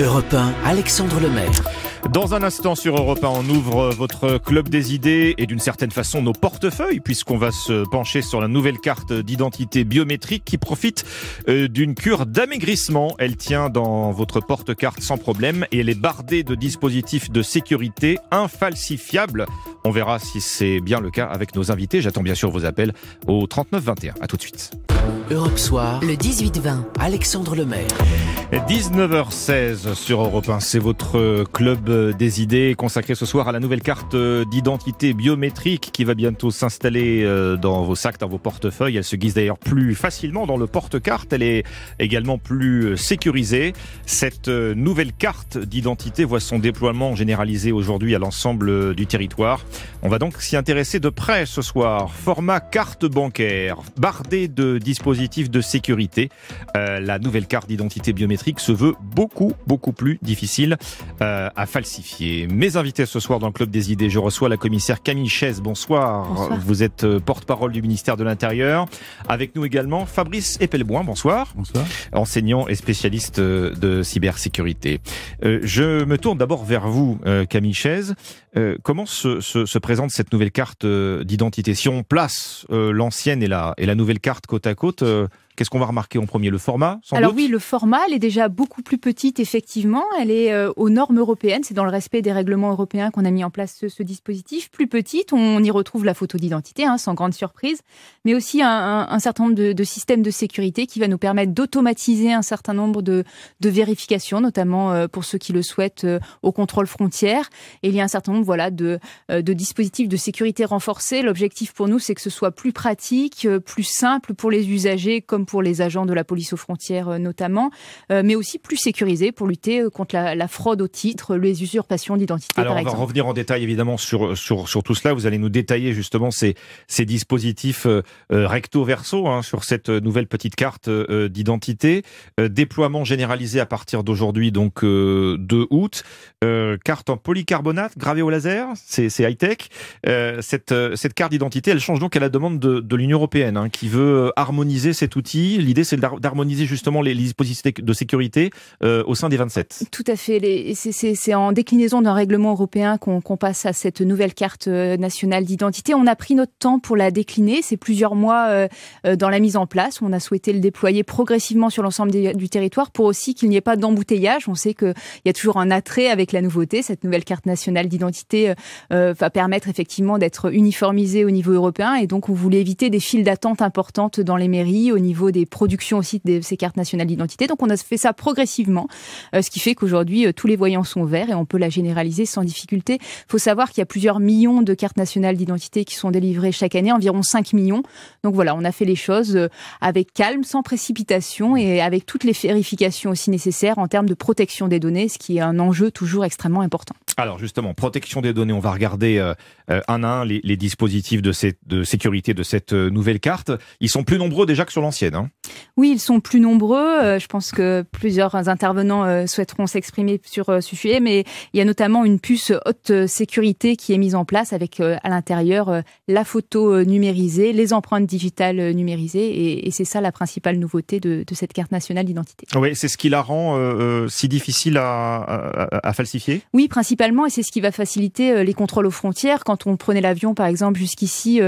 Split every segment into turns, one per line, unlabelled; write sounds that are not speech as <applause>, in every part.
Europe Alexandre Lemaire. Dans un instant sur Europe 1, on ouvre votre club des idées et d'une certaine façon nos portefeuilles puisqu'on va se pencher sur la nouvelle carte d'identité biométrique qui profite euh, d'une cure d'amaigrissement. Elle tient dans votre porte-carte sans problème et elle est bardée de dispositifs de sécurité infalsifiables. On verra si c'est bien le cas avec nos invités. J'attends bien sûr vos appels au 3921. À tout de suite. Europe Soir,
le 18-20, Alexandre Lemaire.
19h16 sur Europe 1, c'est votre club des idées consacré ce soir à la nouvelle carte d'identité biométrique qui va bientôt s'installer euh, dans vos sacs, dans vos portefeuilles. Elle se guise d'ailleurs plus facilement dans le porte-carte, elle est également plus euh, sécurisée. Cette euh, nouvelle carte d'identité voit son déploiement généralisé aujourd'hui à l'ensemble du territoire. On va donc s'y intéresser de près ce soir. Format carte bancaire, bardé de dispositif de sécurité. Euh, la nouvelle carte d'identité biométrique se veut beaucoup, beaucoup plus difficile euh, à falsifier. Mes invités ce soir dans le Club des Idées, je reçois la commissaire Camille Chaise. Bonsoir. Vous êtes euh, porte-parole du ministère de l'Intérieur. Avec nous également Fabrice Epelboin. Bonsoir. Bonsoir. Enseignant et spécialiste de cybersécurité. je me tourne d'abord vers vous, Camille Chaise. Euh, comment se, se, présente cette nouvelle carte euh, d'identité Si on place euh, l'ancienne et la, et la nouvelle carte côte à côte, Qu'est-ce qu'on va remarquer en premier Le format sans Alors
oui, le format, elle est déjà beaucoup plus petite, effectivement. Elle est euh, aux normes européennes. C'est dans le respect des règlements européens qu'on a mis en place ce, dispositif. Plus petite, on y retrouve la photo d'identité, hein, sans grande surprise, mais aussi un, un, un certain nombre de, de, systèmes de sécurité qui va nous permettre d'automatiser un certain nombre de, de vérifications, notamment euh, pour ceux qui le souhaitent euh, au contrôle frontière. Et il y a un certain nombre voilà, de, de dispositifs de sécurité renforcés. L'objectif pour nous, c'est que ce soit plus pratique, plus simple pour les usagers comme pour les agents de la police aux frontières euh, notamment, euh, mais aussi plus sécurisé pour lutter euh, contre la, fraude au titre, les usurpations d'identité. Alors on va
revenir en détail évidemment sur, sur, tout cela. Vous allez nous détailler justement ces, ces dispositifs recto-verso hein, sur cette nouvelle petite carte d'identité. déploiement généralisé à partir d'aujourd'hui, donc 2 août. carte en polycarbonate gravée au laser, c'est high-tech. cette, cette carte d'identité, elle change donc à la demande de, l'Union européenne hein, qui veut harmoniser cet outil L'idée, c'est d'harmoniser justement les, dispositifs de sécurité euh,
au sein des 27. Tout à fait. C'est en déclinaison d'un règlement européen qu'on passe à cette nouvelle carte euh, nationale d'identité. On a pris notre temps pour la décliner. C'est plusieurs mois euh, dans la mise en place. On a souhaité le déployer progressivement sur l'ensemble du territoire pour aussi qu'il n'y ait pas d'embouteillage. On sait qu'il y a toujours un attrait avec la nouveauté. Cette nouvelle carte nationale d'identité va permettre effectivement d'être uniformisée au niveau européen. Et donc, on voulait éviter des files d'attente importantes dans les mairies, au niveau des productions aussi de ces cartes nationales d'identité. Donc on a fait ça progressivement, euh, ce qui fait qu'aujourd'hui euh, tous les voyants sont verts et on peut la généraliser sans difficulté. Il faut savoir qu'il y a plusieurs millions de cartes nationales d'identité qui sont délivrées chaque année, environ 5 millions. Donc voilà, on a fait les choses euh, avec calme, sans précipitation et avec toutes les vérifications aussi nécessaires en termes de protection des données, ce qui est un enjeu toujours extrêmement important.
Alors justement, protection des données, on va regarder un à un les, les dispositifs de, de sécurité de cette nouvelle carte. Ils sont plus nombreux déjà que sur l'ancienne. Hein. ¿no?
Oui, ils sont plus nombreux. Euh, je pense que plusieurs intervenants euh, souhaiteront s'exprimer sur euh, ce sujet, mais il y a notamment une puce haute sécurité qui est mise en place avec à l'intérieur la photo numérisée, les empreintes digitales numérisées, et c'est ça la principale nouveauté de, cette carte nationale d'identité.
Ah oui, c'est ce qui la rend si difficile à, falsifier
Oui, principalement, et c'est ce qui va faciliter les contrôles aux frontières. Quand on prenait l'avion, par exemple, jusqu'ici,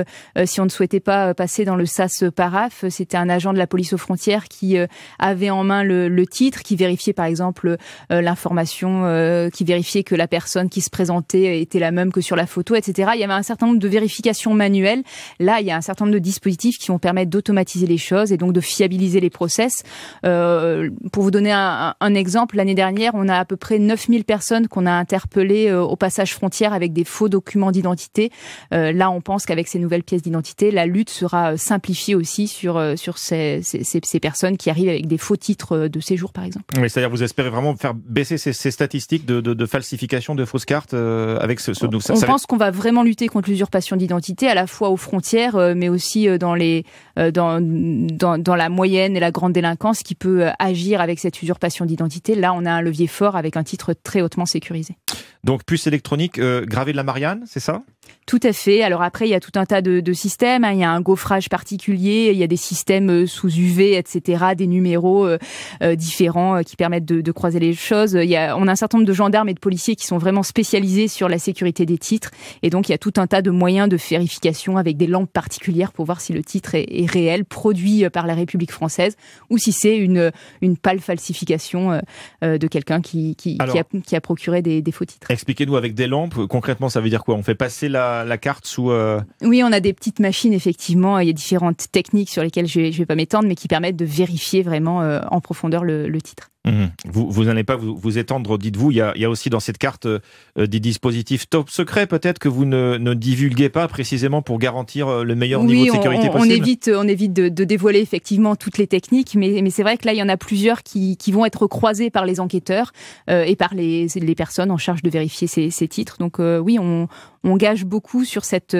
si on ne souhaitait pas passer dans le SAS Paraf, c'était un agent de la police aux frontières qui euh, avait en main le, titre, qui vérifiait par exemple euh, l'information, euh, qui vérifiait que la personne qui se présentait était la même que sur la photo, etc. Il y avait un certain nombre de vérifications manuelles. Là, il y a un certain nombre de dispositifs qui vont permettre d'automatiser les choses et donc de fiabiliser les process. pour vous donner un, exemple, l'année dernière, on a à peu près 9000 personnes qu'on a interpellées au passage frontière avec des faux documents d'identité. là, on pense qu'avec ces nouvelles pièces d'identité, la lutte sera simplifiée aussi sur, sur ces ces, personnes qui arrivent avec des faux titres euh, de séjour, par exemple.
Oui, c'est-à-dire vous espérez vraiment faire baisser ces, statistiques de, falsification de fausses cartes euh, avec ce. nouveau on, on pense
qu'on va vraiment lutter contre l'usurpation d'identité, à la fois aux frontières, euh, mais aussi dans les dans, dans, la moyenne et la grande délinquance qui peut agir avec cette usurpation d'identité. Là, on a un levier fort avec un titre très hautement sécurisé.
Donc puce électronique gravée de la Marianne, c'est ça
tout à fait. Alors après, il y a tout un tas de, systèmes. Hein. Il y a un gaufrage particulier, il y a des systèmes euh, sous UV, etc., des numéros euh, euh, différents qui permettent de, croiser les choses. Il on a un certain nombre de gendarmes et de policiers qui sont vraiment spécialisés sur la sécurité des titres. Et donc, il y a tout un tas de moyens de vérification avec des lampes particulières pour voir si le titre est, réel, produit par la République française, ou si c'est une, une pâle falsification de quelqu'un qui, qui, a, procuré des, des faux titres.
Expliquez-nous avec des lampes, concrètement, ça veut dire quoi On fait passer la la, carte sous. Euh,
oui, on a des petites machines, effectivement. Il y a différentes techniques sur lesquelles je ne vais, pas m'étendre, mais qui permettent de vérifier vraiment euh, en profondeur le titre.
Mhm. Vous n'allez pas vous, étendre, dites-vous. Il, y, a, aussi dans cette carte euh, euh, des dispositifs top secret peut-être que vous ne, divulguez pas précisément pour garantir euh, le meilleur niveau de sécurité on, possible. On évite,
on évite de, dévoiler effectivement toutes les techniques, mais, c'est vrai que là, il y en a plusieurs qui, vont être croisées par les enquêteurs et par les, personnes en charge de vérifier ces, titres. Donc oui, on, gage beaucoup sur cette,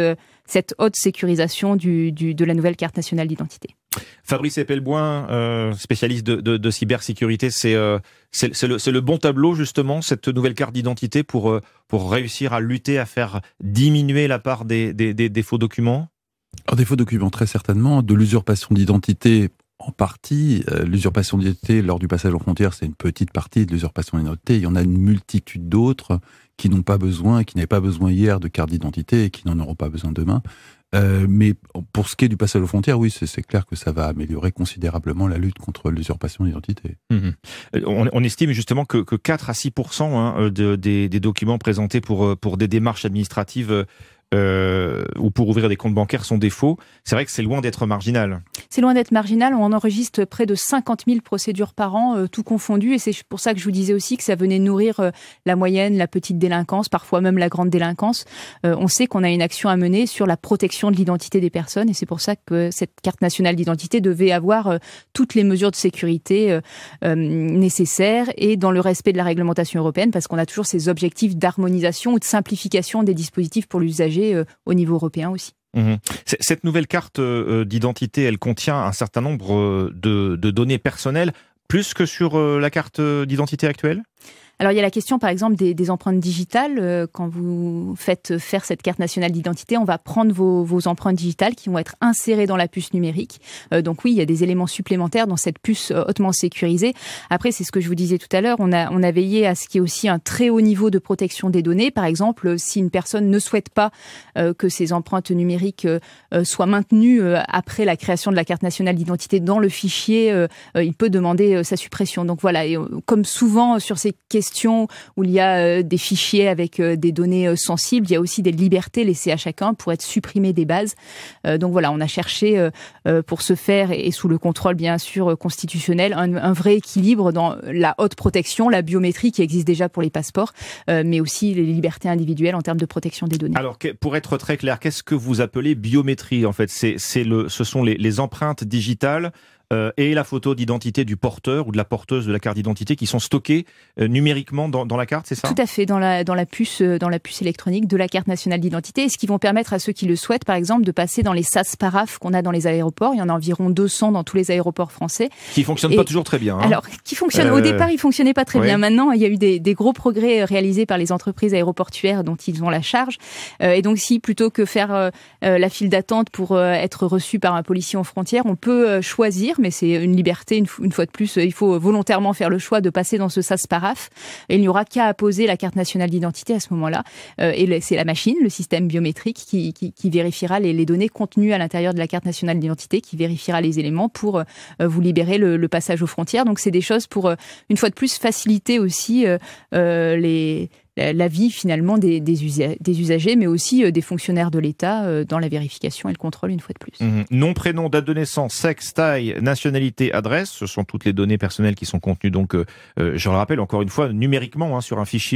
haute sécurisation de la nouvelle carte nationale d'identité.
Fabrice Epelboin, euh, spécialiste de, cybersécurité, euh, c'est le, bon tableau justement, cette nouvelle carte d'identité pour, euh, réussir à lutter, à faire diminuer la part des, faux documents
Des faux documents, très certainement, de l'usurpation d'identité en partie. l'usurpation d'identité lors du passage aux frontières, c'est une petite partie de l'usurpation d'identité. Il y en a une multitude d'autres qui n'ont pas besoin, qui n'avaient pas besoin hier de carte d'identité et qui n'en auront pas besoin demain. Euh, mais pour ce qui est du passage aux frontières, oui, c'est clair que ça va améliorer considérablement la lutte contre l'usurpation d'identité. Mhm.
Euh, on, estime justement que, que 4 à 6 hein, de, des, des, documents présentés pour, euh, pour des démarches administratives euh, ou pour ouvrir des comptes bancaires sont défauts, c'est vrai que c'est loin d'être marginal.
C'est loin d'être marginal. On enregistre près de 50 000 procédures par an, euh, tout confondu. Et c'est pour ça que je vous disais aussi que ça venait nourrir euh, la moyenne, la petite délinquance, parfois même la grande délinquance. on sait qu'on a une action à mener sur la protection de l'identité des personnes. Et c'est pour ça que cette carte nationale d'identité devait avoir toutes les mesures de sécurité nécessaires et dans le respect de la réglementation européenne, parce qu'on a toujours ces objectifs d'harmonisation ou de simplification des dispositifs pour l'usager euh, au niveau européen aussi.
Mhm. Cette nouvelle carte euh, euh, d'identité, elle contient un certain nombre de données personnelles, plus que sur la carte d'identité actuelle
alors il y a la question par exemple des, empreintes digitales. Euh, quand vous faites faire cette carte nationale d'identité, on va prendre vos, empreintes digitales qui vont être insérées dans la puce numérique. Euh, donc oui, il y a des éléments supplémentaires dans cette puce euh, hautement sécurisée. Après, c'est ce que je vous disais tout à l'heure, on a, veillé à ce qu'il y ait aussi un très haut niveau de protection des données. Par exemple, si une personne ne souhaite pas que ses empreintes numériques soient maintenues après la création de la carte nationale d'identité dans le fichier, il peut demander sa suppression. Donc voilà, comme souvent sur ces questions, où il y a euh, des fichiers avec euh, des données euh, sensibles, il y a aussi des libertés laissées à chacun pour être supprimées des bases. donc voilà, on a cherché pour ce faire et sous le contrôle bien sûr constitutionnel un, vrai équilibre dans la haute protection, la biométrie qui existe déjà pour les passeports, mais aussi les libertés individuelles en termes de protection des données.
Alors pour être très clair, qu'est-ce que vous appelez biométrie en fait C'est le, ce sont les, les empreintes digitales euh, et la photo d'identité du porteur ou de la porteuse de la carte d'identité qui sont stockées euh, numériquement dans, dans, la carte, c'est ça Tout
à fait, dans la, dans, la puce, euh, dans la puce électronique de la carte nationale d'identité, et ce qui vont permettre à ceux qui le souhaitent, par exemple, de passer dans les SAS paraf qu'on a dans les aéroports. Il y en a environ 200 dans tous les aéroports français.
Qui fonctionnent pas toujours très bien. Hein. alors, qui fonctionnent. Au départ, ils
fonctionnaient pas très bien. Maintenant, il y a eu des, des, gros progrès réalisés par les entreprises aéroportuaires dont ils ont la charge. et donc, si plutôt que faire la file d'attente pour être reçu par un policier aux frontières, on peut choisir mais c'est une liberté, une, fois de plus, euh, il faut volontairement faire le choix de passer dans ce sas paraf. Il n'y aura qu'à apposer la carte nationale d'identité à ce moment-là. Euh, et c'est la machine, le système biométrique, qui, vérifiera les, données contenues à l'intérieur de la carte nationale d'identité, qui vérifiera les éléments pour euh, vous libérer le, passage aux frontières. Donc c'est des choses pour, une fois de plus, faciliter aussi les, la vie finalement des, usagers, mais aussi euh, des fonctionnaires de l'État euh, dans la vérification et le contrôle une fois de plus.
non mhm. Nom, prénom, date de naissance, sexe, taille, nationalité, adresse, ce sont toutes les données personnelles qui sont contenues donc, euh, je le rappelle encore une fois, numériquement hein, sur un fichier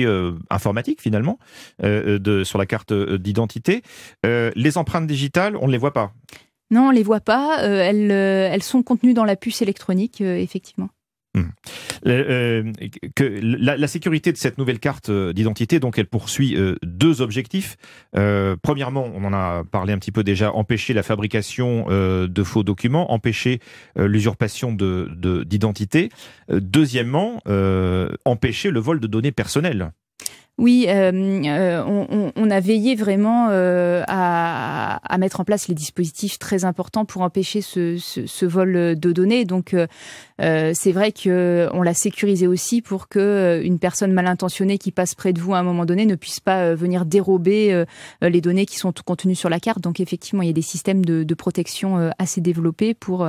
informatique finalement, sur la carte d'identité. les empreintes digitales, on ne les voit pas.
Non, on ne les voit pas. elles, sont contenues dans la puce électronique, effectivement. Hmm.
Euh, la, sécurité de cette nouvelle carte euh, d'identité, donc, elle poursuit euh, deux objectifs. premièrement, on en a parlé un petit peu déjà, empêcher la fabrication de faux documents, empêcher l'usurpation d'identité. deuxièmement, empêcher le vol de données personnelles.
Oui, euh, euh, on, a veillé vraiment euh, à, mettre en place les dispositifs très importants pour empêcher ce, vol de données. Donc, c'est vrai que on l'a sécurisé aussi pour que une personne mal intentionnée qui passe près de vous à un moment donné ne puisse pas venir dérober les données qui sont contenues sur la carte. Donc, effectivement, il y a des systèmes de, de protection assez développés pour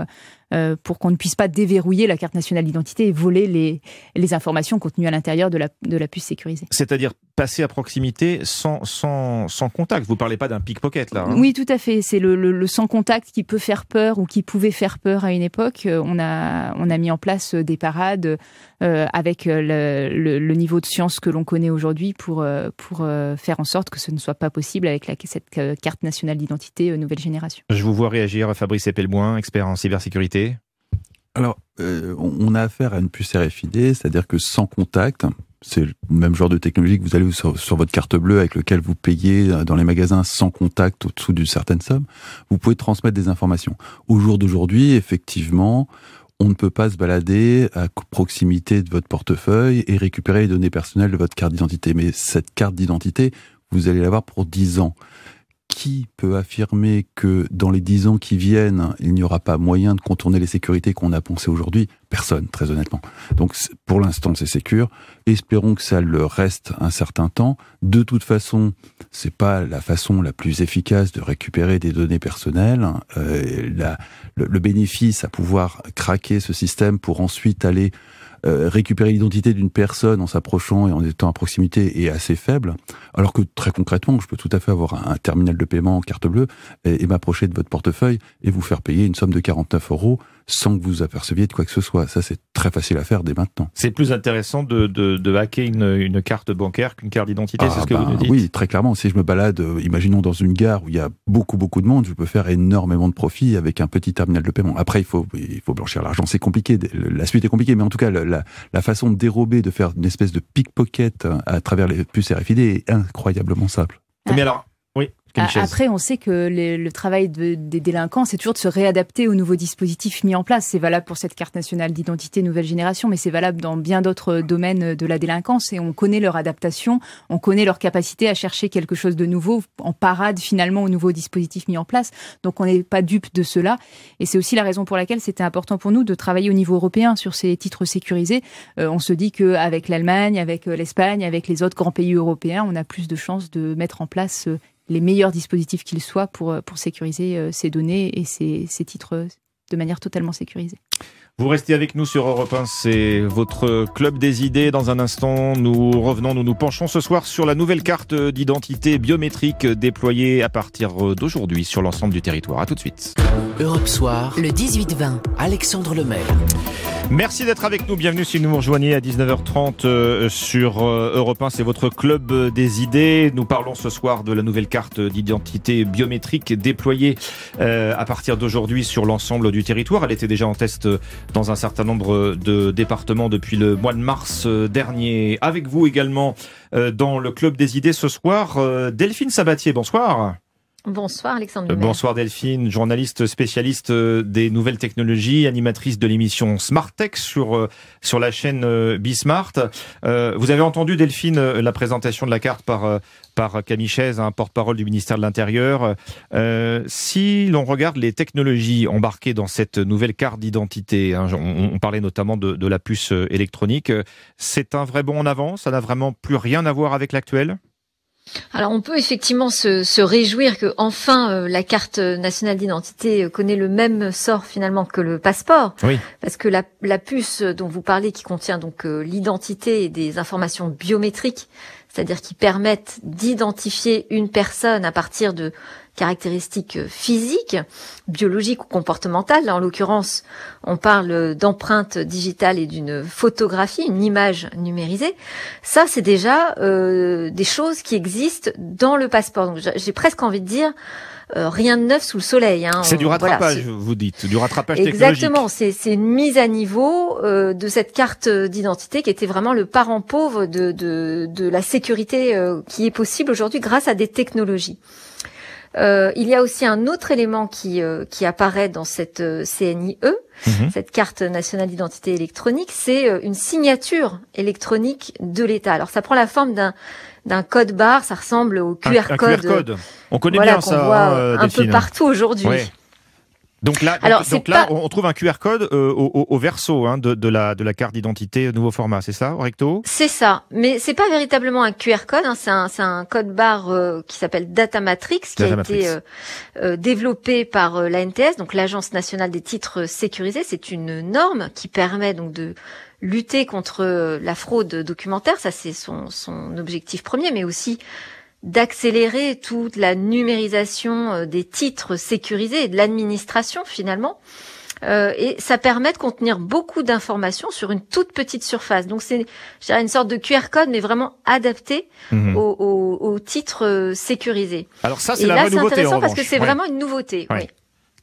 euh, pour qu'on ne puisse pas déverrouiller la carte nationale d'identité et voler les, informations contenues à l'intérieur de la, de la puce sécurisée.
C'est-à-dire passer à proximité sans, sans, contact. Vous ne parlez pas d'un pickpocket là. Hein. oui,
tout à fait. C'est le, sans contact qui peut faire peur ou qui pouvait faire peur à une époque. Euh, on a, on a mis en place euh, des parades euh, avec le, niveau de science que l'on connaît aujourd'hui pour, pour faire en sorte que ce ne soit pas possible avec cette carte nationale d'identité nouvelle génération.
Je vous vois réagir, Fabrice Epelboin, expert en cybersécurité.
Alors, on a affaire à une puce RFID, c'est-à-dire que sans contact, c'est le même genre de technologie que vous allez sur, votre carte bleue avec lequel vous payez dans les magasins sans contact au-dessous d'une certaine somme, vous pouvez transmettre des informations. Au jour d'aujourd'hui, effectivement, on ne peut pas se balader à proximité de votre portefeuille et récupérer les données personnelles de votre carte d'identité. Mais cette carte d'identité, vous allez l'avoir pour 10 ans qui peut affirmer que dans les dix ans qui viennent, il n'y aura pas moyen de contourner les sécurités qu'on a pensées aujourd'hui Personne, très honnêtement. Donc pour l'instant, c'est sécur. Espérons que ça le reste un certain temps. De toute façon, c'est pas la façon la plus efficace de récupérer des données personnelles. Euh, le, bénéfice à pouvoir craquer ce système pour ensuite aller euh, récupérer l'identité d'une personne en s'approchant et en étant à proximité est assez faible, alors que très concrètement, je peux tout à fait avoir un, terminal de paiement en carte bleue et, et m'approcher de votre portefeuille et vous faire payer une somme de 49 euros sans que vous aperceviez de quoi que ce soit. Ça, c'est très facile à faire dès maintenant.
C'est plus intéressant de, de, de hacker une, une, carte bancaire qu'une carte d'identité, c'est ah ce que vous ben nous dites
Oui, très clairement. Si je me balade, euh, imaginons dans une gare où il y a beaucoup, beaucoup de monde, je peux faire énormément de profit avec un petit terminal de paiement. Après, il faut, il faut blanchir l'argent. C'est compliqué. La suite est compliquée, mais en tout cas, la, la façon de dérober, de faire une espèce de pickpocket euh, à travers les puces RFID est incroyablement simple. Ah. Mais alors, après,
on sait que le travail des délinquants, c'est toujours de se réadapter aux nouveaux dispositifs mis en place. C'est valable pour cette carte nationale d'identité nouvelle génération, mais c'est valable dans bien d'autres domaines de la délinquance. Et on connaît leur adaptation, on connaît leur capacité à chercher quelque chose de nouveau en parade finalement aux nouveaux dispositifs mis en place. Donc on n'est pas dupe de cela. Et c'est aussi la raison pour laquelle c'était important pour nous de travailler au niveau européen sur ces titres sécurisés. Euh, on se dit qu'avec l'Allemagne, avec euh, l'Espagne, avec les autres grands pays européens, on a plus de chances de mettre en place euh, les meilleurs dispositifs qu'ils soient euh, pour, sécuriser euh, ces données et ces, ces titres euh, de manière totalement sécurisée.
Vous restez avec nous sur Europe 1, c'est votre club des idées. Dans un instant, nous revenons, nous nous penchons ce soir sur la nouvelle carte d'identité biométrique déployée à partir d'aujourd'hui sur l'ensemble du territoire. A tout de suite. Europe Soir,
le 18-20,
Alexandre Lemaire. Merci d'être avec nous. Bienvenue si vous nous rejoignez à 19h30 euh, sur euh, Europe 1. C'est votre club des idées. Nous parlons ce soir de la nouvelle carte d'identité biométrique déployée euh, à partir d'aujourd'hui sur l'ensemble du territoire. Elle était déjà en test dans un certain nombre de départements depuis le mois de mars euh, dernier. Avec vous également euh, dans le Club des Idées ce soir, euh, Delphine Sabatier, bonsoir.
Bonsoir Alexandre. Euh, bonsoir
Delphine, journaliste spécialiste euh, des nouvelles technologies, animatrice de l'émission Smart sur euh, sur la chaîne Bismart. Euh, vous avez entendu Delphine la présentation de la carte par par Camille Chaise, un hein, porte-parole du ministère de l'Intérieur. si l'on regarde les technologies embarquées dans cette nouvelle carte d'identité, hein, on, parlait notamment de, de la puce électronique, c'est un vrai bond en avant. Ça n'a vraiment plus rien à voir avec l'actuel.
Alors on peut effectivement se, réjouir que enfin euh, la carte nationale d'identité euh, connaît le même sort finalement que le passeport, parce que la, puce euh, dont vous parlez, qui contient donc l'identité et des informations biométriques, c'est-à-dire qui permettent d'identifier une personne à partir de caractéristiques physiques, biologiques ou comportementales. en l'occurrence, on parle d'empreinte digitale et d'une photographie, une image numérisée. Ça, c'est déjà euh, des choses qui existent dans le passeport. Donc, j'ai presque envie de dire. Euh, rien de neuf sous le soleil. Hein. C'est du rattrapage,
vous dites, du rattrapage Exactement,
c'est une mise à niveau euh, de cette carte d'identité qui était vraiment le parent pauvre de, la sécurité qui est possible aujourd'hui grâce à des technologies. Euh, il y a aussi un autre élément qui, euh, qui apparaît dans cette euh, CNIE, mhm. cette carte nationale d'identité électronique, c'est une signature électronique de l'État. Alors ça prend la forme d'un d'un code barre, ça ressemble au QR, code, On connaît bien ça, voit hein, un peu partout aujourd'hui.
Donc là, là on trouve un QR code euh, au, verso hein, de, la, de la carte d'identité nouveau format, c'est ça, recto C'est
ça, mais c'est pas véritablement un QR code, hein, c'est un, code barre euh, qui s'appelle Data Matrix, qui a été euh, développé par l'ANTS, donc l'Agence nationale des titres sécurisés. C'est une norme qui permet donc de lutter contre la fraude documentaire, ça c'est son, son objectif premier, mais aussi d'accélérer toute la numérisation euh, des titres sécurisés et de l'administration finalement. Euh, et ça permet de contenir beaucoup d'informations sur une toute petite surface. Donc c'est une sorte de QR code, mais vraiment adapté mhm. au aux, aux, titres euh, sécurisés.
Alors ça, c'est là, C'est intéressant parce que c'est vraiment
une nouveauté. Oui.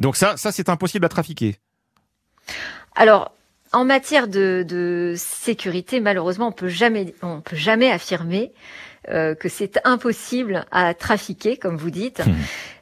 Donc ça, ça c'est impossible à trafiquer.
Alors. En matière de, de sécurité, malheureusement, on peut jamais, on peut jamais affirmer euh, que c'est impossible à trafiquer, comme vous dites. Hum.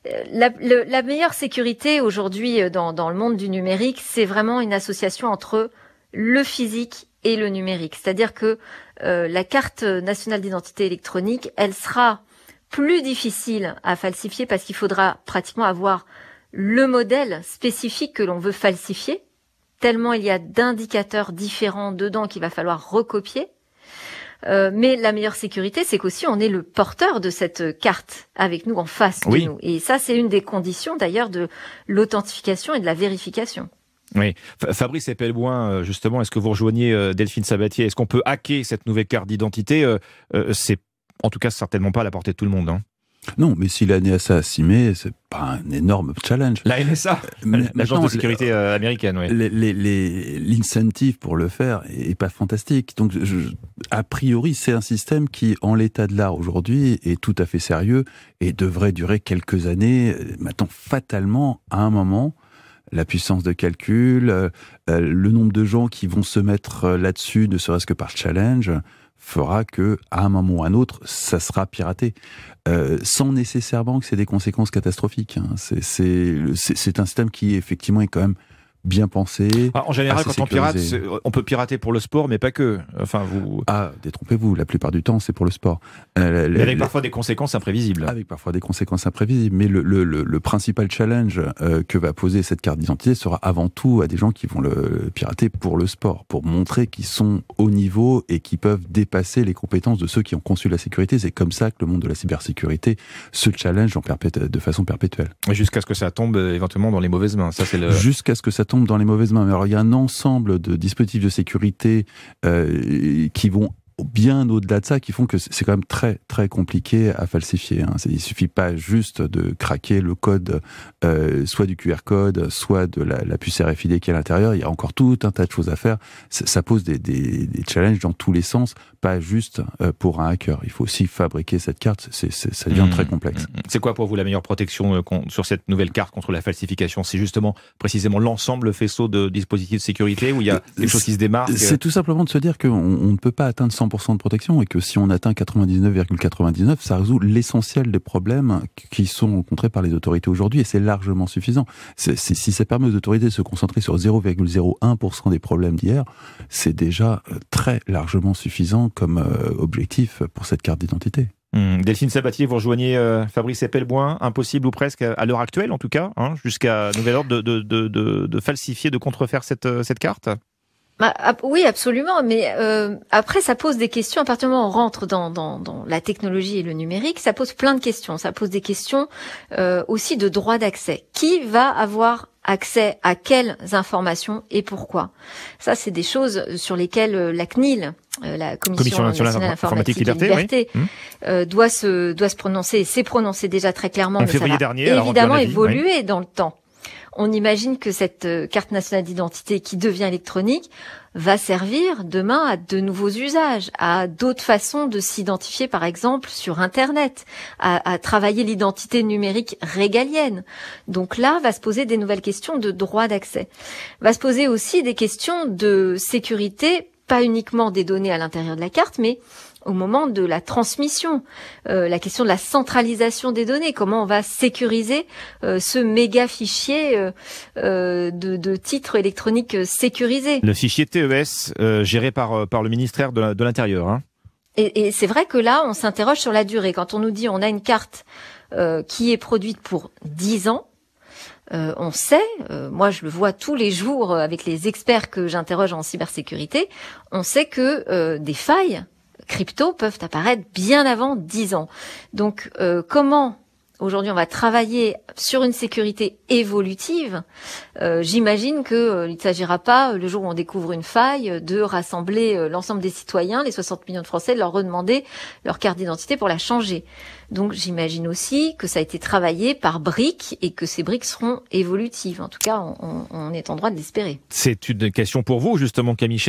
Euh, la, meilleure sécurité aujourd'hui euh, dans, le monde du numérique, c'est vraiment une association entre le physique et le numérique. C'est-à-dire que la carte nationale d'identité électronique, elle sera plus difficile à falsifier parce qu'il faudra pratiquement avoir le modèle spécifique que l'on veut falsifier, tellement il y a d'indicateurs différents dedans qu'il va falloir recopier. Euh, mais la meilleure sécurité, c'est qu'aussi on est le porteur de cette carte avec nous en face de nous. Et ça, c'est une des conditions d'ailleurs de l'authentification et de la vérification.
Oui. Fabrice Epelboin, euh, justement, est-ce que vous rejoignez euh, Delphine Sabatier Est-ce qu'on peut hacker cette nouvelle carte d'identité C'est en tout cas certainement pas à la portée de tout le monde. Hein.
Non, mais si la NSA e a ce c'est pas un énorme challenge. La NSA, e euh, l'agence <laughs> de sécurité euh, américaine, oui. L'incentive pour le faire est pas fantastique. Donc, a priori, c'est un système qui, en l'état de l'art aujourd'hui, est tout à fait sérieux et devrait durer quelques années. Euh, maintenant, fatalement, à un moment, la puissance de calcul, le nombre de gens qui vont se mettre là-dessus, ne serait-ce que par challenge, fera que, à un moment ou à un autre, ça sera piraté. Euh, sans nécessairement que c'est des conséquences catastrophiques. Hein. C'est un système qui effectivement est quand même bien pensé. Ah, en général, quand on pirate,
euh, on peut pirater pour le sport, mais pas que.
Enfin, vous. Ah, détrompez-vous. La plupart du temps, c'est pour le sport. Euh, avec parfois
des conséquences imprévisibles. Avec
parfois des conséquences imprévisibles. Mais le, principal challenge euh, que va poser cette carte d'identité sera avant tout à des gens qui vont le pirater pour le sport, pour montrer qu'ils sont au niveau et qu'ils peuvent dépasser les compétences de ceux qui ont conçu la sécurité. C'est comme ça que le monde de la cybersécurité se challenge en perpét... de façon perpétuelle.
Jusqu'à ce que ça tombe éventuellement dans les mauvaises mains. Ça, c'est le.
Jusqu'à ce que ça tombe dans les mauvaises mains. Alors, il y a un ensemble de dispositifs de sécurité euh, qui vont bien au-delà de ça qui font que c'est quand même très très compliqué à falsifier. Hein. Il suffit pas juste de craquer le code, euh, soit du QR code, soit de la, puce RFID qui est à l'intérieur. Il y a encore tout un tas de choses à faire. Ça, pose des, des, challenges dans tous les sens, pas juste euh, pour un hacker. Il faut aussi fabriquer cette carte. ça devient mmh, très mmh, complexe. Mmh,
c'est quoi pour vous la meilleure protection euh, sur cette nouvelle carte contre la falsification C'est justement précisément l'ensemble faisceau de dispositifs de sécurité où il y a des choses qui se démarrent. C'est tout
simplement de se dire qu'on ne peut pas atteindre 100 de protection et que si on atteint 99,99, ça résout l'essentiel des problèmes qui sont rencontrés par les autorités aujourd'hui et c'est largement suffisant. si ça permet aux autorités de se concentrer sur 0,01% des problèmes d'hier, c'est déjà euh, très largement suffisant comme euh, objectif pour cette carte d'identité. Hmm.
Delphine Sabatier, vous rejoignez euh, Fabrice Epelboin, impossible ou presque à l'heure actuelle en tout cas, hein, jusqu'à nouvel ordre de, de, falsifier, de contrefaire cette carte
bah, oui, absolument. Mais euh, après, ça pose des questions. À partir du moment où on rentre dans, dans, dans, la technologie et le numérique, ça pose plein de questions. Ça pose des questions euh, aussi de droit d'accès. Qui va avoir accès à quelles informations et pourquoi Ça, c'est des choses sur lesquelles euh, la CNIL, la Commission, nationale, de informatique, et liberté, hum. doit se doit se prononcer et s'est prononcée déjà très clairement. En février ça dernier, évidemment évoluer dans le temps on imagine que cette euh, carte nationale d'identité qui devient électronique va servir demain à de nouveaux usages, à d'autres façons de s'identifier, par exemple sur Internet, à, à travailler l'identité numérique régalienne. Donc là, va se poser des nouvelles questions de droit d'accès. Va se poser aussi des questions de sécurité, pas uniquement des données à l'intérieur de la carte, mais au moment de la transmission, euh, la question de la centralisation des données, comment on va sécuriser euh, ce méga fichier euh, de, de, titres électroniques sécurisés. Le
fichier TES géré par, par le ministère de l'Intérieur. Hein.
Et, et c'est vrai que là, on s'interroge sur la durée. Quand on nous dit on a une carte qui est produite pour 10 ans, on sait, moi je le vois tous les jours avec les experts que j'interroge en cybersécurité, on sait que des failles crypto peuvent apparaître bien avant 10 ans. Donc euh, comment Aujourd'hui, on va travailler sur une sécurité évolutive. Euh, J'imagine que euh, il ne s'agira pas, euh, le jour où on découvre une faille, euh, de rassembler l'ensemble des citoyens, les 60 millions de Français, de leur redemander leur carte d'identité pour la changer. Donc j'imagine aussi que ça a été travaillé par briques et que ces briques seront évolutives. En tout cas, on, est en droit de l'espérer.
C'est une question pour vous, justement, Camille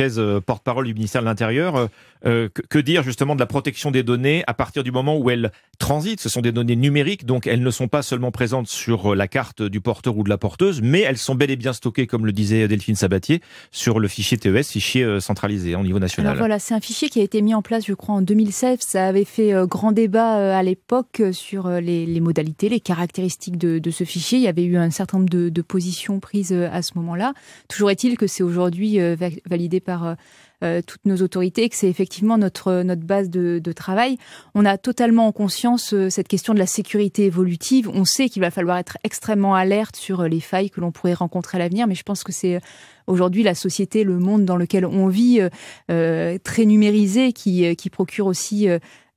porte-parole du ministère de l'Intérieur. Que, que dire justement de la protection des données à partir du moment où elles transitent Ce sont des données numériques, donc elles ne sont pas seulement présentes sur euh, la carte du porteur ou de la porteuse, mais elles sont bel et bien stockées, comme le disait euh, Delphine Sabatier, sur le fichier TES, fichier euh, centralisé hein, au niveau national.
voilà, c'est un fichier qui a été mis en place, je crois, en 2016. Ça avait fait grand débat à l'époque sur les, modalités, les caractéristiques de, ce fichier. Il y avait eu un certain nombre de positions prises à ce moment-là. Toujours est-il que c'est aujourd'hui validé par euh, toutes nos autorités, que c'est effectivement notre, notre base de, travail. On a totalement en conscience euh, cette question de la sécurité évolutive. On sait qu'il va falloir être extrêmement alerte sur euh, les failles que l'on pourrait rencontrer à l'avenir, mais je pense que c'est aujourd'hui la société, le monde dans lequel on vit, très numérisé, qui, qui procure aussi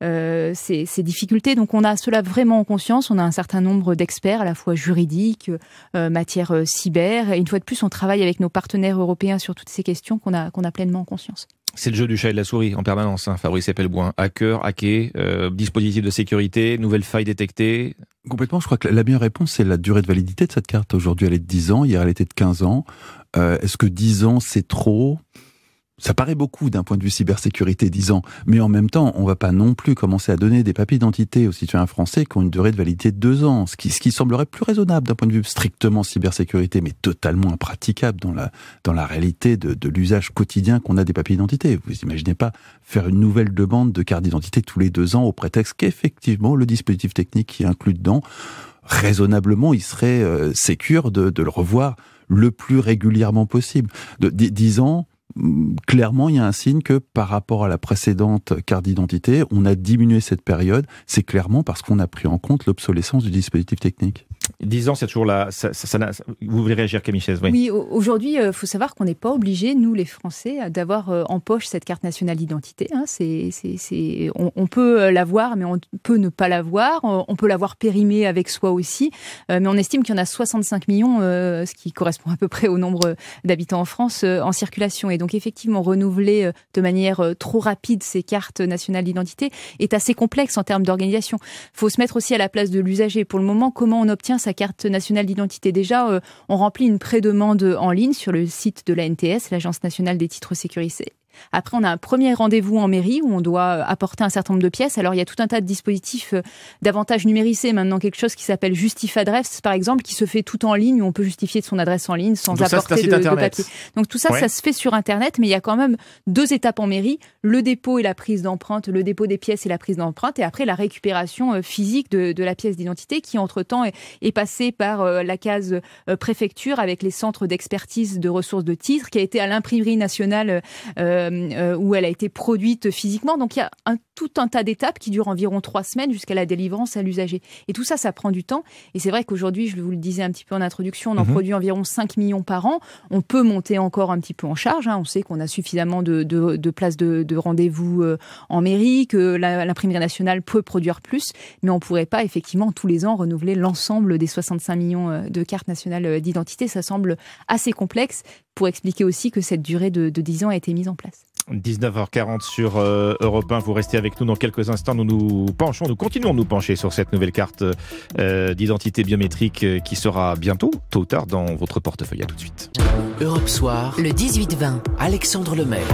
euh, ces, difficultés. Donc on a cela vraiment en conscience. On a un certain nombre d'experts, à la fois juridiques, euh, matière euh, cyber. Et une fois de plus, on travaille avec nos partenaires européens sur toutes ces questions qu'on a, qu'on a pleinement en conscience.
C'est le jeu du chat et de la souris en permanence, hein. Fabrice Appelboin. Hacker, hacker, dispositif de sécurité, nouvelle faille détectée
Complètement, je crois que la meilleure réponse, c'est la durée de validité de cette carte. Aujourd'hui, elle est de 10 ans, hier, elle était de 15 ans. Est-ce que 10 ans, c'est trop ça paraît beaucoup d'un point de vue cybersécurité, disons, mais en même temps, on va pas non plus commencer à donner des papiers d'identité aux citoyens français qui ont une durée de validité de deux ans, ce qui, ce qui semblerait plus raisonnable d'un point de vue strictement cybersécurité, mais totalement impraticable dans la, dans la réalité de, de l'usage quotidien qu'on a des papiers d'identité. Vous imaginez pas faire une nouvelle demande de carte d'identité tous les deux ans au prétexte qu'effectivement, le dispositif technique qui est inclus dedans, raisonnablement, il serait euh, sécure de, de le revoir le plus régulièrement possible. De, dix ans, clairement, il y a un signe que par rapport à la précédente carte d'identité, on a diminué cette période. C'est clairement parce qu'on a pris en compte l'obsolescence du dispositif technique.
Dix ans, c'est toujours là. vous voulez réagir, Camille
Oui, aujourd'hui, il euh, faut savoir qu'on n'est pas obligé, nous les Français, d'avoir euh, en poche cette carte nationale d'identité. Hein. C'est, on, peut euh, l'avoir, mais on peut ne pas l'avoir. On peut l'avoir périmée avec soi aussi. mais on estime qu'il y en a 65 millions, ce qui correspond à peu près au nombre d'habitants en France, en circulation. Et donc, effectivement, renouveler de manière trop rapide ces cartes nationales d'identité est assez complexe en termes d'organisation. Il faut se mettre aussi à la place de l'usager. Pour le moment, comment on obtient sa carte nationale d'identité. Déjà, euh, on remplit une pré-demande en ligne sur le site de la NTS, l'Agence nationale des titres sécurisés après, on a un premier rendez-vous en mairie où on doit euh, apporter un certain nombre de pièces. Alors, il y a tout un tas de dispositifs euh, davantage numérisés. Maintenant, quelque chose qui s'appelle Justif par exemple, qui se fait tout en ligne, où on peut justifier de son adresse en ligne sans Donc apporter de, papier. Donc, tout ça, ça se fait sur Internet, mais il y a quand même deux étapes en mairie. Le dépôt et la prise d'empreinte, le dépôt des pièces et la prise d'empreinte, et après, la récupération euh, physique de, la pièce d'identité qui, entre-temps, est, passée par la case préfecture avec les centres d'expertise de ressources de titres, qui a été à l'imprimerie nationale euh, euh, où elle a été produite physiquement. Donc il y a tout un tas d'étapes qui durent environ trois semaines jusqu'à la délivrance à l'usager. Et tout ça, ça prend du temps. Et c'est vrai qu'aujourd'hui, je vous le disais un petit peu en introduction, on en mhm. produit environ 5 millions par an. On peut monter encore un petit peu en charge. Hein. On sait qu'on a suffisamment de, places de, de rendez-vous euh, en mairie, que l'imprimerie nationale peut produire plus, mais on ne pourrait pas effectivement tous les ans renouveler l'ensemble des 65 millions de cartes nationales d'identité. Ça semble assez complexe pour expliquer aussi que cette durée de, 10 ans a été mise en place.
19h40 sur euh, Europe 1. Vous restez avec nous dans quelques instants. Nous nous penchons, nous continuons de nous pencher sur cette nouvelle carte euh, d'identité biométrique euh, qui sera bientôt, tôt ou tard, dans votre portefeuille. À tout de suite.
Europe Soir,
le 18-20, Alexandre Lemaire.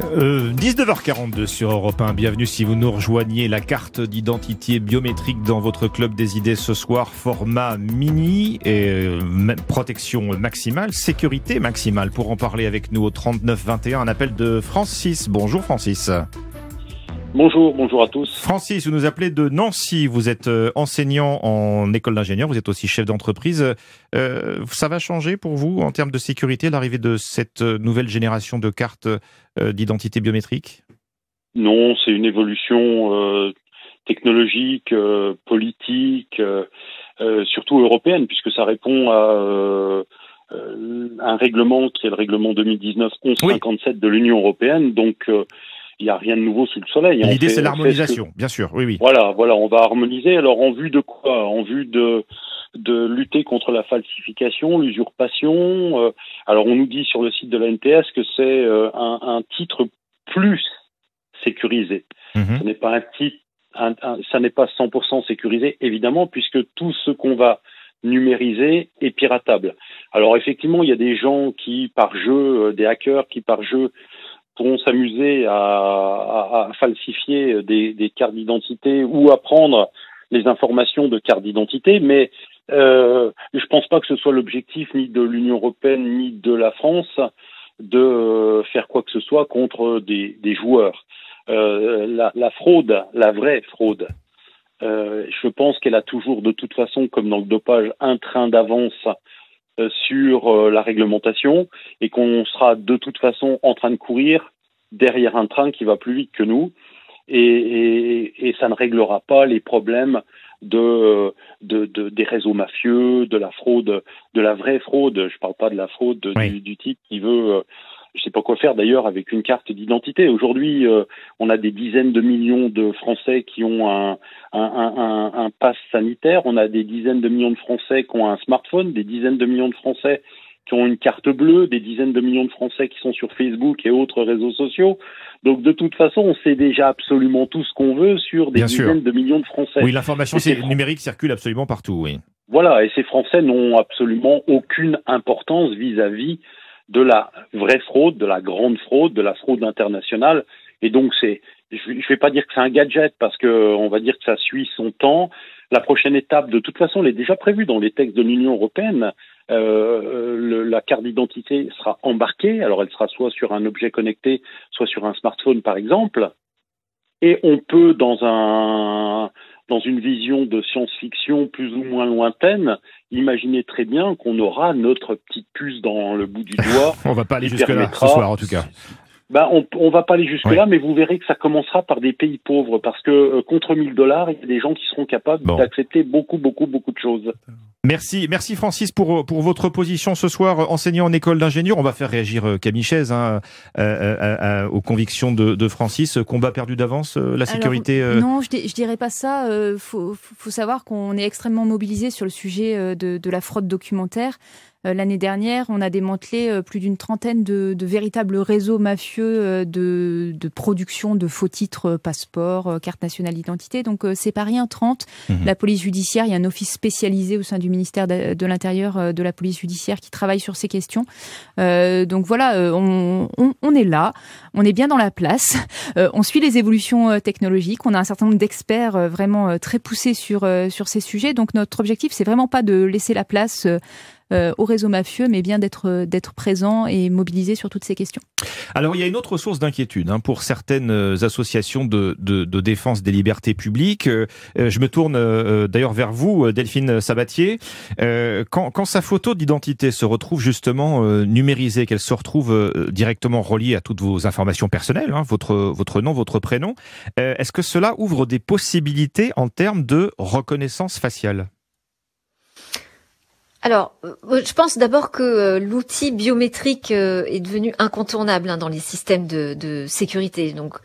19h42 euh, sur Europe 1. Bienvenue si vous nous rejoignez. La carte d'identité biométrique dans votre club des idées ce soir, format mini et euh, protection maximale, sécurité maximale. Pour en parler avec nous au 3921, un appel de Francis. Bonjour Francis.
Bonjour, bonjour à tous.
Francis, vous nous appelez de Nancy. Vous êtes euh, enseignant en école d'ingénieur, vous êtes aussi chef d'entreprise. Euh, ça va changer pour vous en termes de sécurité l'arrivée de cette euh, nouvelle génération de cartes d'identité biométrique
Non, c'est une évolution technologique, politique, surtout européenne, puisque ça répond à un règlement qui est le règlement 2019-1157 de l'Union européenne. Donc, il n'y a rien de nouveau sous le soleil. Hein. L'idée, c'est l'harmonisation, bien sûr. Oui, oui. Voilà, voilà, on va harmoniser. Alors, en vue de quoi En vue de de lutter contre la falsification, l'usurpation. Euh, alors, on nous dit sur le site de la NTS que c'est euh, un, un, titre plus sécurisé. Mhm. Ce n'est pas un titre, ça n'est pas 100% sécurisé, évidemment, puisque tout ce qu'on va numériser est piratable. Alors effectivement, il y a des gens qui, par jeu, euh, des hackers qui, par jeu, pourront s'amuser à, falsifier des, cartes d'identité ou à prendre les informations de cartes d'identité, mais euh, je ne pense pas que ce soit l'objectif ni de l'Union européenne ni de la France de faire quoi que ce soit contre des, joueurs. Euh, la, fraude, la vraie fraude, euh, je pense qu'elle a toujours de toute façon, comme dans le dopage, un train d'avance euh, sur euh, la réglementation et qu'on sera de toute façon en train de courir derrière un train qui va plus vite que nous. Et, ça ne réglera pas les problèmes de, des réseaux mafieux, de la fraude, de la vraie fraude. Je ne parle pas de la fraude du, type qui veut euh, je ne sais pas quoi faire d'ailleurs avec une carte d'identité. Aujourd'hui, euh, on a des dizaines de millions de Français qui ont un, un, un, un, pass sanitaire, on a des dizaines de millions de Français qui ont un smartphone, des dizaines de millions de Français qui ont une carte bleue, des dizaines de millions de Français qui sont sur Facebook et autres réseaux sociaux. Donc de toute façon, on sait déjà absolument tout ce qu'on veut sur des dizaines de millions de Français. Oui, l'information numérique circule absolument partout, oui. Voilà, et ces Français n'ont absolument aucune importance vis-à-vis vis à vis de la vraie fraude, de la grande fraude, de la fraude internationale. Et donc, c'est, je ne vais pas dire que c'est un gadget parce que on va dire que ça suit son temps. La prochaine étape, de toute façon, elle est déjà prévue dans les textes de l'Union européenne. Euh, euh, la carte d'identité sera embarquée. Alors, elle sera soit sur un objet connecté, soit sur un smartphone, par exemple. Et on peut, dans un, dans une vision de science-fiction plus ou moins lointaine, imaginez très bien qu'on aura notre petite puce dans le bout du doigt. <laughs> On va pas aller jusque-là ce soir en tout cas. Ben, on, on va pas aller jusque-là, mais vous verrez que ça commencera par des pays pauvres, parce que euh, contre 1000 dollars, il y a des gens qui seront capables d'accepter beaucoup, beaucoup, beaucoup de choses.
Merci, merci Francis pour, euh, pour votre position ce soir, euh, enseignant en école d'ingénieur. On va faire réagir Camille hein, aux convictions de, Francis. Combat perdu d'avance, la sécurité. non,
je, ne dirais pas ça. Il faut, savoir qu'on est extrêmement mobilisé sur le sujet de la fraude documentaire. Euh, l'année dernière, on a démantelé euh, plus d'une trentaine de, véritables réseaux mafieux euh, de, production de faux titres, passeports, carte nationale d'identité. Donc c'est pas rien, 30. Mhm. La police judiciaire, il y a un office spécialisé au sein du ministère de, l'Intérieur de la police judiciaire qui travaille sur ces questions. donc voilà, on, est là, on est bien dans la place, <laughs> on suit les évolutions technologiques, on a un certain nombre d'experts vraiment très poussés sur, sur ces sujets. Donc notre objectif, c'est vraiment pas de laisser la place euh, au réseau mafieux, mais bien euh, d'être présent et mobilisé sur toutes ces questions.
Alors il y a une autre source d'inquiétude hein, pour certaines euh, associations de, défense des libertés publiques. je me tourne d'ailleurs vers vous, Delphine Sabatier. Quand, sa photo d'identité se retrouve justement numérisée, qu'elle se retrouve directement reliée à toutes vos informations personnelles, hein, votre nom, votre prénom, est-ce que cela ouvre des possibilités en termes de reconnaissance faciale
alors, euh, je pense d'abord que euh, l'outil biométrique euh, est devenu incontournable hein, dans les systèmes de, sécurité. Donc,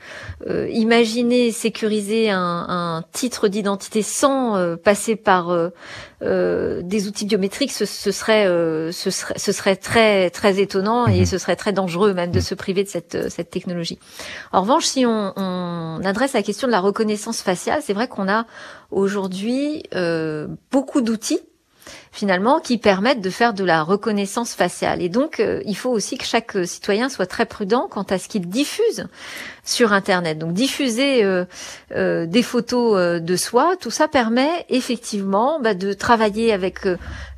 imaginer sécuriser un, titre d'identité sans passer par des outils biométriques, ce, serait, ce serait, très, très étonnant et mhm. ce serait très dangereux même de mhm. se priver de cette, technologie. En revanche, si on adresse la question de la reconnaissance faciale, c'est vrai qu'on a aujourd'hui beaucoup d'outils finalement, qui permettent de faire de la reconnaissance faciale. Et donc, euh, il faut aussi que chaque euh, citoyen soit très prudent quant à ce qu'il diffuse sur Internet. Donc, diffuser euh, des photos de soi, tout ça permet effectivement bah, de travailler avec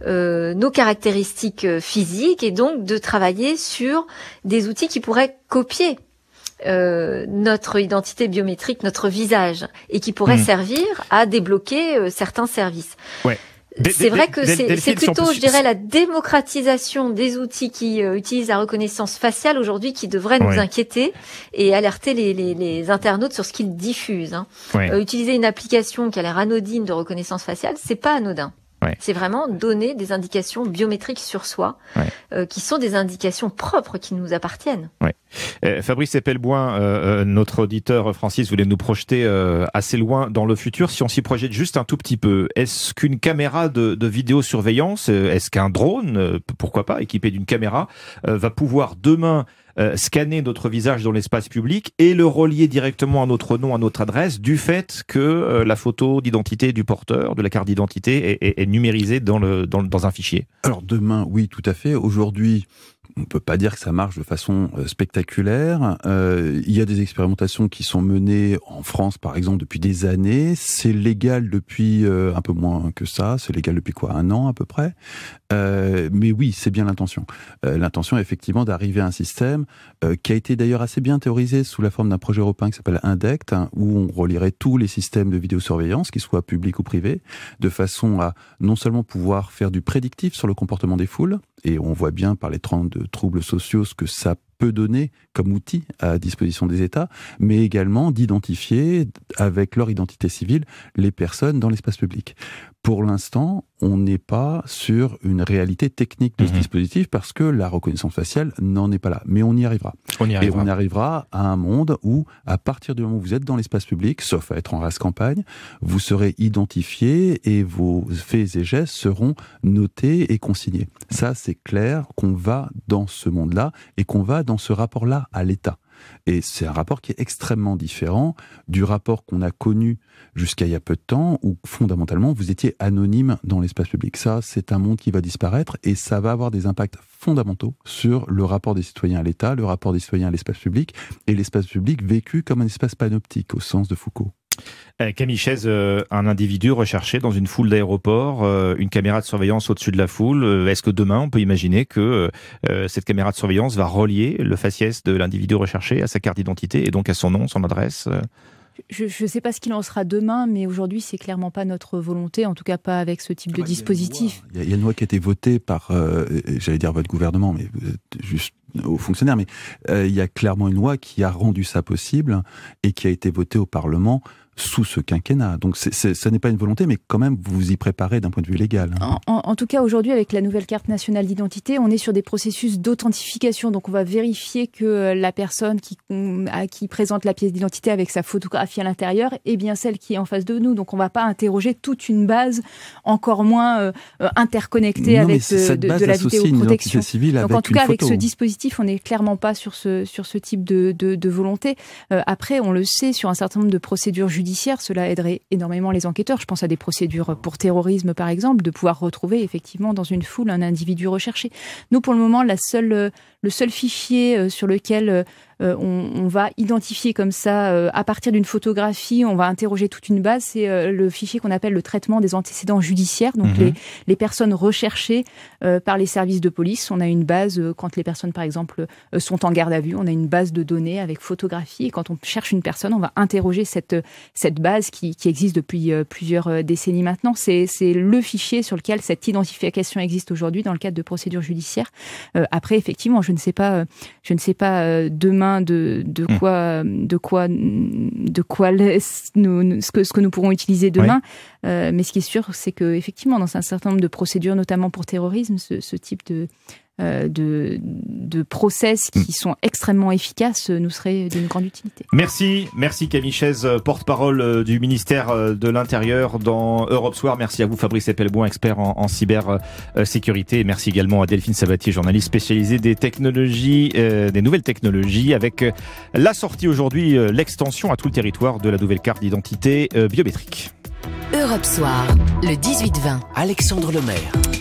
nos caractéristiques physiques et donc de travailler sur des outils qui pourraient copier notre identité biométrique, notre visage, et qui pourraient mmh. servir à débloquer certains services. C'est vrai que c'est plutôt, je dirais, la démocratisation des outils qui euh, utilisent la reconnaissance faciale aujourd'hui qui devrait nous inquiéter et alerter les, internautes sur ce qu'ils diffusent. Hein. Euh, utiliser une application qui a l'air anodine de reconnaissance faciale, c'est pas anodin. C'est vraiment donner des indications biométriques sur soi, euh, qui sont des indications propres qui nous appartiennent.
Euh, Fabrice Epelboin, euh, notre auditeur Francis voulait nous projeter assez loin dans le futur. Si on s'y projette juste un tout petit peu, est-ce qu'une caméra de, de vidéosurveillance, est-ce qu'un drone, pourquoi pas, équipé d'une caméra, va pouvoir demain euh, scanner notre visage dans l'espace public et le relier directement à notre nom, à notre adresse, du fait que euh, la photo d'identité du porteur, de la carte d'identité, est,
numérisée dans, le, dans, dans un fichier Alors demain, oui, tout à fait. Aujourd'hui, on peut pas dire que ça marche de façon euh, spectaculaire. Euh, il y a des expérimentations qui sont menées en France, par exemple, depuis des années. C'est légal depuis euh, un peu moins que ça. C'est légal depuis quoi Un an à peu près. mais oui, c'est bien l'intention. l'intention, effectivement, d'arriver à un système qui a été d'ailleurs assez bien théorisé sous la forme d'un projet européen qui s'appelle Indect, hein, où on relierait tous les systèmes de vidéosurveillance, qu'ils soient publics ou privés, de façon à non seulement pouvoir faire du prédictif sur le comportement des foules, et on voit bien par les 32 troubles sociaux ce que ça peut donner comme outil à disposition des États, mais également d'identifier avec leur identité civile les personnes dans l'espace public. Pour l'instant, on n'est pas sur une réalité technique de ce mhm. dispositif parce que la reconnaissance faciale n'en est pas là. Mais on y arrivera. On y arrivera. on arrivera à un monde où, à partir du moment où vous êtes dans l'espace public, sauf à être en race campagne, vous serez identifié et vos faits et gestes seront notés et consignés. Ça, c'est clair qu'on va dans ce monde-là et qu'on va dans dans ce rapport-là à l'État. Et c'est un rapport qui est extrêmement différent du rapport qu'on a connu jusqu'à il y a peu de temps, où fondamentalement vous étiez anonyme dans l'espace public. Ça, c'est un monde qui va disparaître et ça va avoir des impacts fondamentaux sur le rapport des citoyens à l'État, le rapport des citoyens à l'espace public et l'espace public vécu comme un espace panoptique au sens de Foucault.
Euh, Camille Chaise, euh, un individu recherché dans une foule d'aéroports, euh, une caméra de surveillance au-dessus de la foule. Est-ce que demain, on peut imaginer que cette caméra de surveillance va relier le faciès de l'individu recherché à sa carte d'identité et donc à son nom, son adresse
je ne sais pas ce qu'il en sera demain, mais aujourd'hui, c'est clairement pas notre volonté, en tout cas pas avec ce type ah de bah, dispositif.
Il y, a une loi, qui a été votée par, j'allais dire votre gouvernement, mais juste aux fonctionnaires, mais il y a clairement une loi qui a rendu ça possible et qui a été votée au Parlement sous ce quinquennat. Donc ce ça n'est pas une volonté, mais quand même, vous vous y préparez d'un point de vue légal. Hein.
En, tout cas, aujourd'hui, avec la nouvelle carte nationale d'identité, on est sur des processus d'authentification. Donc on va vérifier que euh, la personne qui, mm, qui présente la pièce d'identité avec sa photographie à l'intérieur est bien celle qui est en face de nous. Donc on ne va pas interroger toute une base, encore moins euh, euh, interconnectée avec de, la vidéoprotection. Civile Donc en tout cas, avec ce dispositif, on n'est clairement pas sur ce, sur ce type de, volonté. après, on le sait, sur un certain nombre de procédures judiciaires, judiciaire, cela aiderait énormément les enquêteurs. Je pense à des procédures pour terrorisme, par exemple, de pouvoir retrouver effectivement dans une foule un individu recherché. Nous, pour le moment, la seule, euh, le seul fichier euh, sur lequel euh, euh, on, va identifier comme ça, euh, à partir d'une photographie, on va interroger toute une base. C'est euh, le fichier qu'on appelle le traitement des antécédents judiciaires, donc mhm. les, les, personnes recherchées par les services de police. On a une base quand les personnes, par exemple, sont en garde à vue. On a une base de données avec photographie. Et quand on cherche une personne, on va interroger cette, cette base qui, existe depuis plusieurs décennies maintenant. C'est le fichier sur lequel cette identification existe aujourd'hui dans le cadre de procédures judiciaires. après, effectivement, je ne sais pas, je ne sais pas demain de, mm. quoi, de quoi, de quoi nous, ce, que, ce que nous pourrons utiliser demain. Euh, mais ce qui est sûr, c'est que effectivement, dans un certain nombre de procédures, notamment pour terrorisme, ce type de, euh, de, de process qui mm. sont extrêmement efficaces euh, nous seraient d'une grande utilité.
Merci, merci Camille Chaise, euh, porte-parole du ministère de l'Intérieur dans Europe Soir. Merci à vous Fabrice Epelboin, expert en, cybersécurité. merci également à Delphine Sabatier, journaliste spécialisée des technologies, des nouvelles technologies, avec la sortie aujourd'hui, l'extension à tout le territoire de la nouvelle carte d'identité biométrique.
Europe Soir, le 18-20. Alexandre
Lemaire.